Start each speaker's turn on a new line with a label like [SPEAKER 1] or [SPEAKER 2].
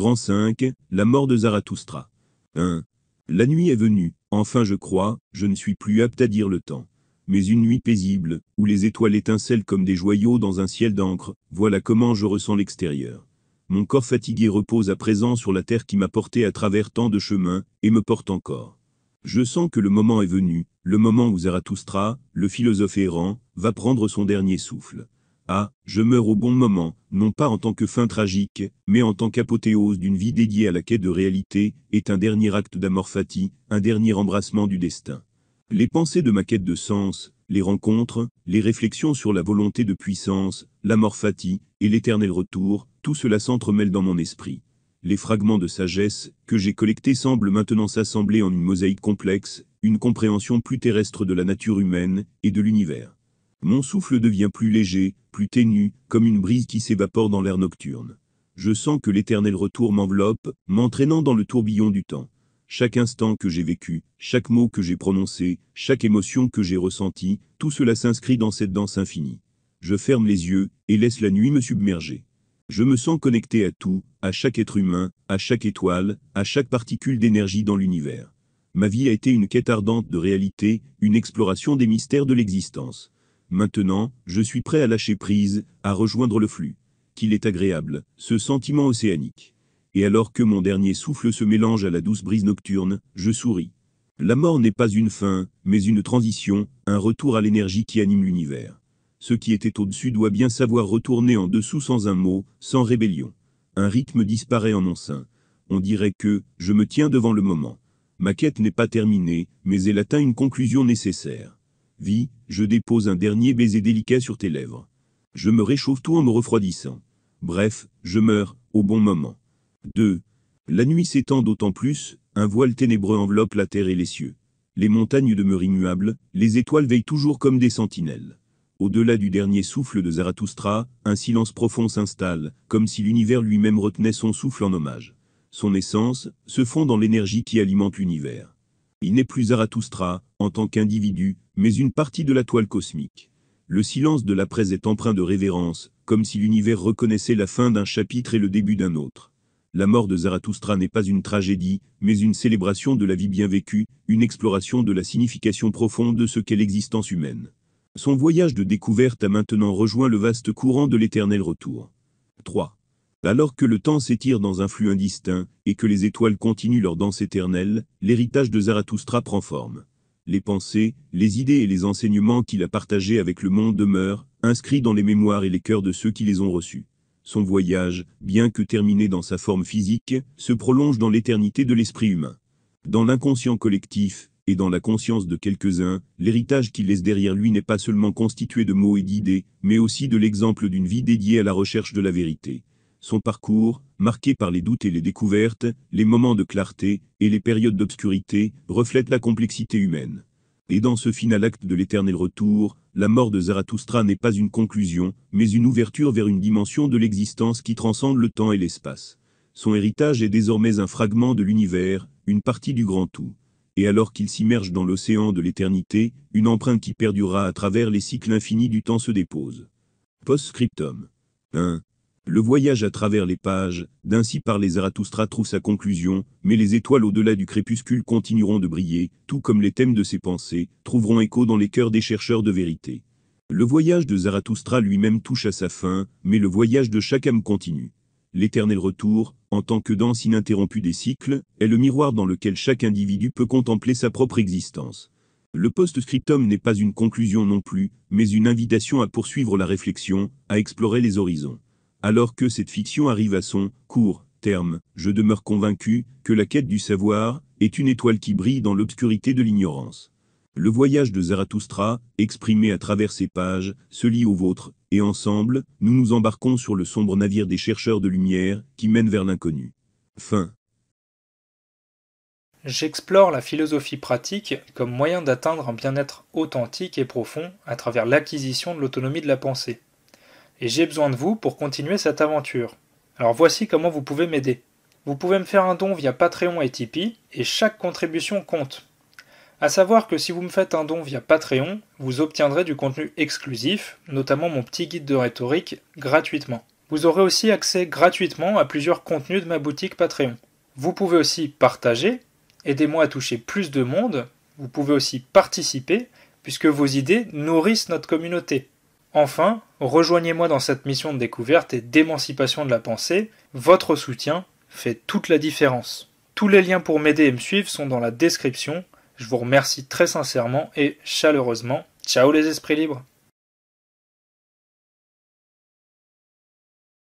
[SPEAKER 1] Grand 5, la mort de Zarathustra. 1. La nuit est venue, enfin je crois, je ne suis plus apte à dire le temps. Mais une nuit paisible, où les étoiles étincellent comme des joyaux dans un ciel d'encre, voilà comment je ressens l'extérieur. Mon corps fatigué repose à présent sur la terre qui m'a porté à travers tant de chemins, et me porte encore. Je sens que le moment est venu, le moment où Zarathustra, le philosophe errant, va prendre son dernier souffle. Ah, je meurs au bon moment, non pas en tant que fin tragique, mais en tant qu'apothéose d'une vie dédiée à la quête de réalité, est un dernier acte d'amorphatie, un dernier embrassement du destin. Les pensées de ma quête de sens, les rencontres, les réflexions sur la volonté de puissance, l'amorphatie, et l'éternel retour, tout cela s'entremêle dans mon esprit. Les fragments de sagesse que j'ai collectés semblent maintenant s'assembler en une mosaïque complexe, une compréhension plus terrestre de la nature humaine et de l'univers. Mon souffle devient plus léger, plus ténu, comme une brise qui s'évapore dans l'air nocturne. Je sens que l'éternel retour m'enveloppe, m'entraînant dans le tourbillon du temps. Chaque instant que j'ai vécu, chaque mot que j'ai prononcé, chaque émotion que j'ai ressentie, tout cela s'inscrit dans cette danse infinie. Je ferme les yeux et laisse la nuit me submerger. Je me sens connecté à tout, à chaque être humain, à chaque étoile, à chaque particule d'énergie dans l'univers. Ma vie a été une quête ardente de réalité, une exploration des mystères de l'existence. Maintenant, je suis prêt à lâcher prise, à rejoindre le flux. Qu'il est agréable, ce sentiment océanique. Et alors que mon dernier souffle se mélange à la douce brise nocturne, je souris. La mort n'est pas une fin, mais une transition, un retour à l'énergie qui anime l'univers. Ce qui était au-dessus doit bien savoir retourner en dessous sans un mot, sans rébellion. Un rythme disparaît en mon sein. On dirait que, je me tiens devant le moment. Ma quête n'est pas terminée, mais elle atteint une conclusion nécessaire. Vie, je dépose un dernier baiser délicat sur tes lèvres. Je me réchauffe tout en me refroidissant. Bref, je meurs, au bon moment. 2. La nuit s'étend d'autant plus, un voile ténébreux enveloppe la terre et les cieux. Les montagnes demeurent immuables, les étoiles veillent toujours comme des sentinelles. Au-delà du dernier souffle de Zarathustra, un silence profond s'installe, comme si l'univers lui-même retenait son souffle en hommage. Son essence se fond dans l'énergie qui alimente l'univers. Il n'est plus Zarathustra, en tant qu'individu, mais une partie de la toile cosmique. Le silence de la presse est empreint de révérence, comme si l'univers reconnaissait la fin d'un chapitre et le début d'un autre. La mort de Zarathustra n'est pas une tragédie, mais une célébration de la vie bien vécue, une exploration de la signification profonde de ce qu'est l'existence humaine. Son voyage de découverte a maintenant rejoint le vaste courant de l'éternel retour. 3. Alors que le temps s'étire dans un flux indistinct, et que les étoiles continuent leur danse éternelle, l'héritage de Zarathustra prend forme les pensées, les idées et les enseignements qu'il a partagés avec le monde demeurent, inscrits dans les mémoires et les cœurs de ceux qui les ont reçus. Son voyage, bien que terminé dans sa forme physique, se prolonge dans l'éternité de l'esprit humain. Dans l'inconscient collectif, et dans la conscience de quelques-uns, l'héritage qu'il laisse derrière lui n'est pas seulement constitué de mots et d'idées, mais aussi de l'exemple d'une vie dédiée à la recherche de la vérité. Son parcours, marqué par les doutes et les découvertes, les moments de clarté et les périodes d'obscurité, reflète la complexité humaine. Et dans ce final acte de l'éternel retour, la mort de Zarathustra n'est pas une conclusion, mais une ouverture vers une dimension de l'existence qui transcende le temps et l'espace. Son héritage est désormais un fragment de l'univers, une partie du grand tout. Et alors qu'il s'immerge dans l'océan de l'éternité, une empreinte qui perdurera à travers les cycles infinis du temps se dépose. Post-scriptum. 1. Le voyage à travers les pages, d'ainsi par les Zarathustra trouve sa conclusion, mais les étoiles au-delà du crépuscule continueront de briller, tout comme les thèmes de ses pensées, trouveront écho dans les cœurs des chercheurs de vérité. Le voyage de Zarathustra lui-même touche à sa fin, mais le voyage de chaque âme continue. L'éternel retour, en tant que danse ininterrompue des cycles, est le miroir dans lequel chaque individu peut contempler sa propre existence. Le post-scriptum n'est pas une conclusion non plus, mais une invitation à poursuivre la réflexion, à explorer les horizons. Alors que cette fiction arrive à son court terme, je demeure convaincu que la quête du savoir est une étoile qui brille dans l'obscurité de l'ignorance. Le voyage de Zarathustra, exprimé à travers ces pages, se lie au vôtre, et ensemble, nous nous embarquons sur le sombre navire des chercheurs de lumière qui mène vers l'inconnu. Fin.
[SPEAKER 2] J'explore la philosophie pratique comme moyen d'atteindre un bien-être authentique et profond à travers l'acquisition de l'autonomie de la pensée et j'ai besoin de vous pour continuer cette aventure. Alors voici comment vous pouvez m'aider. Vous pouvez me faire un don via Patreon et Tipeee, et chaque contribution compte. À savoir que si vous me faites un don via Patreon, vous obtiendrez du contenu exclusif, notamment mon petit guide de rhétorique, gratuitement. Vous aurez aussi accès gratuitement à plusieurs contenus de ma boutique Patreon. Vous pouvez aussi partager, aidez-moi à toucher plus de monde, vous pouvez aussi participer, puisque vos idées nourrissent notre communauté. Enfin, rejoignez-moi dans cette mission de découverte et d'émancipation de la pensée, votre soutien fait toute la différence. Tous les liens pour m'aider et me suivre sont dans la description. Je vous remercie très sincèrement et chaleureusement. Ciao les esprits libres